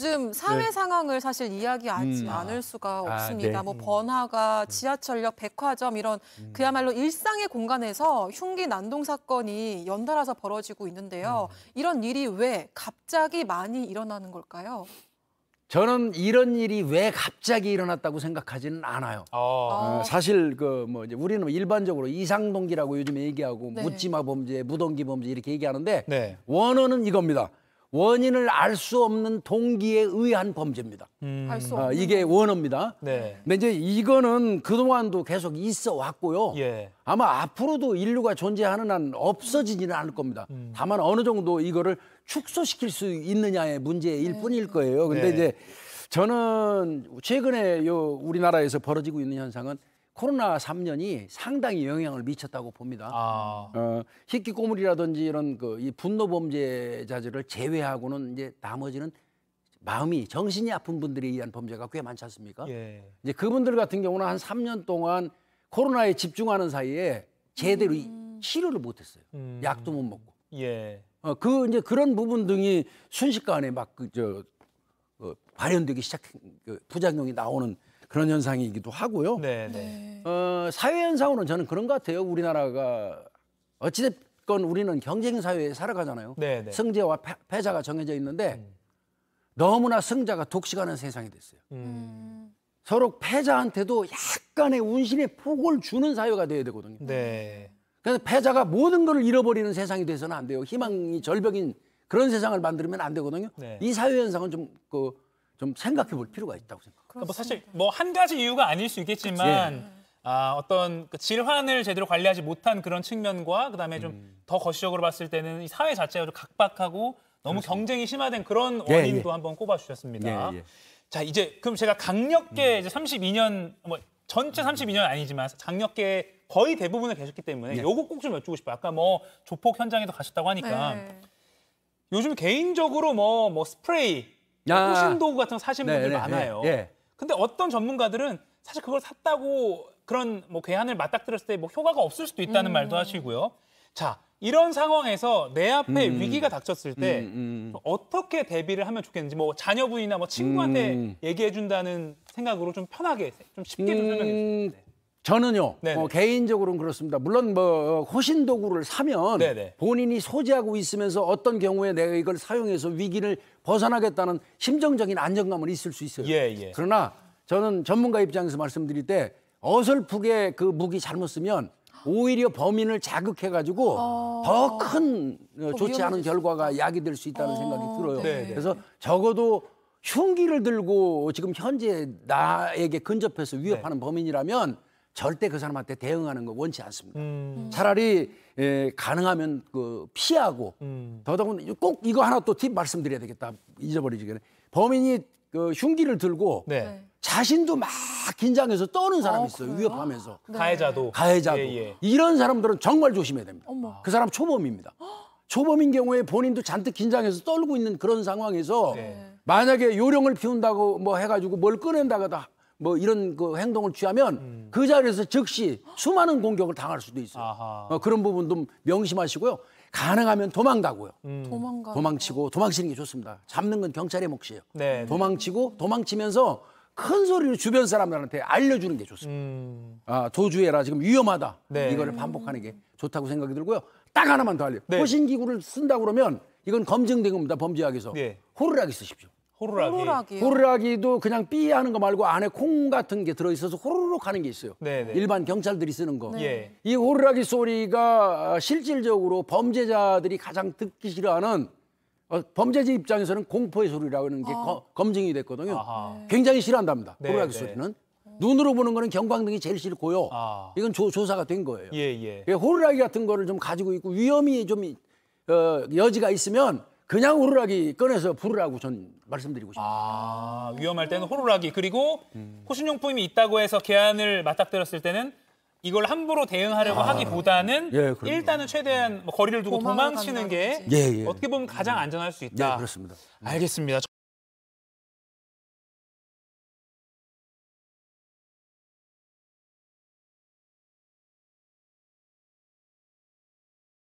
요즘 네. 사회 네. 상황을 사실 이야기하지 음. 않을 수가 아, 없습니다. 네. 뭐 번화가, 음. 지하철역, 백화점 이런 음. 그야말로 일상의 공간에서 흉기 난동 사건이 연달아서 벌어지고 있는데요. 음. 이런 일이 왜 갑자기 많이 일어나는 걸까요? 저는 이런 일이 왜 갑자기 일어났다고 생각하지는 않아요. 아. 아. 어, 사실 그뭐 이제 우리는 뭐 일반적으로 이상동기라고 요즘 얘기하고 네. 묻지마 범죄, 무동기 범죄 이렇게 얘기하는데 네. 원어는 이겁니다. 원인을 알 수 없는 동기에 의한 범죄입니다. 음. 아, 이게 원어입니다. 네. 근데 이제 이거는 그동안도 계속 있어 왔고요. 예. 아마 앞으로도 인류가 존재하는 한 없어지지는 않을 겁니다. 음. 다만 어느 정도 이거를 축소시킬 수 있느냐의 문제일 네. 뿐일 거예요. 근데 네. 이제 저는 최근에 요 우리나라에서 벌어지고 있는 현상은 코로나 3년이 상당히 영향을 미쳤다고 봅니다. 아. 어, 희귀 꼬물이라든지 이런 그이 분노 범죄자들을 제외하고는 이제 나머지는 마음이 정신이 아픈 분들에 의한 범죄가 꽤 많지 않습니까? 예. 이제 그분들 같은 경우는 한 3년 동안 코로나에 집중하는 사이에 제대로 음. 치료를 못했어요. 음. 약도 못 먹고. 예. 어, 그 이제 그런 부분 등이 순식간에 막그저 그 어, 발현되기 시작 그 부작용이 나오는 그런 현상이기도 하고요. 네, 네. 네. 어, 사회 현상으로는 저는 그런 것 같아요. 우리나라가 어찌됐건 우리는 경쟁 사회에 살아가잖아요. 네네. 승자와 네. 패, 자가 정해져 있는데 음. 너무나 승자가 독식하는 세상이 됐어요. 음. 서로 패자한테도 약간의 운신의 폭을 주는 사회가 돼야 되거든요. 네. 그래서 패자가 모든 걸 잃어버리는 세상이 돼서는 안 돼요. 희망이 절벽인 그런 세상을 만들면 안 되거든요. 네. 이 사회 현상은 좀그 좀 생각해 볼 필요가 있다고 생각합니다. 그러니까 뭐 사실 뭐 한 가지 이유가 아닐 수 있겠지만 예. 아, 어떤 그 질환을 제대로 관리하지 못한 그런 측면과 그다음에 좀더 음. 거시적으로 봤을 때는 이 사회 자체가 좀 각박하고 너무 그렇습니다. 경쟁이 심화된 그런 예, 원인도 예, 예. 한번 꼽아 주셨습니다. 자, 이제 그럼 제가 강력계 음. 이제 32년 뭐 전체 32년 아니지만 강력계 거의 대부분을 계셨기 때문에 예. 요거 꼭 좀 여쭈고 싶어요. 아까 뭐 조폭 현장에도 가셨다고 하니까 네. 요즘 개인적으로 뭐뭐 뭐 스프레이 야. 호신도구 뭐 같은 거사시 분들 네네, 많아요. 예, 예. 근데 어떤 전문가들은 사실 그걸 샀다고 그런 뭐 괴한을 맞닥뜨렸을 때 뭐 효과가 없을 수도 있다는 음. 말도 하시고요. 자, 이런 상황에서 내 앞에 음. 위기가 닥쳤을 때 음, 음. 어떻게 대비를 하면 좋겠는지 뭐 자녀분이나 뭐 친구한테 음. 얘기해 준다는 생각으로 좀 편하게 좀 쉽게 좀 음. 설명해 주세요. 네. 저는요 어, 개인적으로는 그렇습니다. 물론 뭐 어, 호신 도구를 사면 네네. 본인이 소지하고 있으면서 어떤 경우에 내가 이걸 사용해서 위기를 벗어나겠다는 심정적인 안정감은 있을 수 있어요. 예, 예. 그러나 저는 전문가 입장에서 말씀드릴 때 어설프게 그 무기 잘못 쓰면 오히려 범인을 자극해가지고 아. 어... 더큰 어, 좋지 않은 결과가 야기될 수 있다는 어... 생각이 들어요. 네네. 네. 그래서 적어도 흉기를 들고 지금 현재 나에게 근접해서 위협하는 네. 범인이라면 절대 그 사람한테 대응하는 거 원치 않습니다. 음. 차라리 에, 예, 가능하면 그 피하고 음. 더더군다나 꼭 이거 하나 또 팁 말씀드려야 되겠다 잊어버리지 전에 범인이 그 흉기를 들고 네. 네. 자신도 막 긴장해서 떠는 사람이 아, 있어요 요 위협하면서 네. 가해자도 가해자도 예, 예. 이런 사람들은 정말 조심해야 됩니다. 어머. 그 사람 초범입니다. 초범인 경우에 본인도 잔뜩 긴장해서 떨고 있는 그런 상황에서 네. 네. 만약에 요령을 피운다고 뭐 해가지고 뭘 꺼낸다가다 뭐 이런 그 행동을 취하면 음. 그 자리에서 즉시 수많은 공격을 당할 수도 있어요. 아하. 어, 그런 부분도 명심하시고요. 가능하면 도망가고요. 음. 도망치고 도망치는 게 좋습니다. 잡는 건 경찰의 몫이에요. 네, 네. 도망치고 도망치면서 큰 소리로 주변 사람들한테 알려주는 게 좋습니다. 음. 아, 도주해라 지금 위험하다. 네. 이거를 반복하는 게 좋다고 생각이 들고요. 딱 하나만 더 알려. 요 네. 호신기구를 쓴다 고 그러면 이건 검증된 겁니다. 범죄학에서. 네. 호루라기 쓰십시오. 호루라기. 호루라기 호루라기도 그냥 삐 하는 거 말고 안에 콩 같은 게 들어있어서 호루룩 하는 게 있어요. 네네. 일반 경찰들이 쓰는 거. 네. 예. 이 호루라기 소리가 어, 실질적으로 범죄자들이 가장 듣기 싫어하는 어, 범죄자 입장에서는 공포의 소리라고 하는 게 아. 거, 검증이 됐거든요. 아하. 네. 굉장히 싫어한답니다. 네, 호루라기 네. 소리는. 눈으로 보는 거는 경광등이 제일 싫고요. 아. 이건 조, 조사가 된 거예요. 예, 예. 예 호루라기 같은 거를 좀 가지고 있고 위험이 좀 어, 여지가 있으면 그냥 호루라기 꺼내서 부르라고 전 말씀드리고 싶습니다. 아, 위험할 때는 호루라기 그리고 호신용품이 있다고 해서 개안을 맞닥뜨렸을 때는 이걸 함부로 대응하려고 아, 하기보다는 예, 일단은 최대한 뭐 거리를 두고 도망치는 게 예, 예. 어떻게 보면 가장 안전할 수 있다. 예, 그렇습니다. 알겠습니다.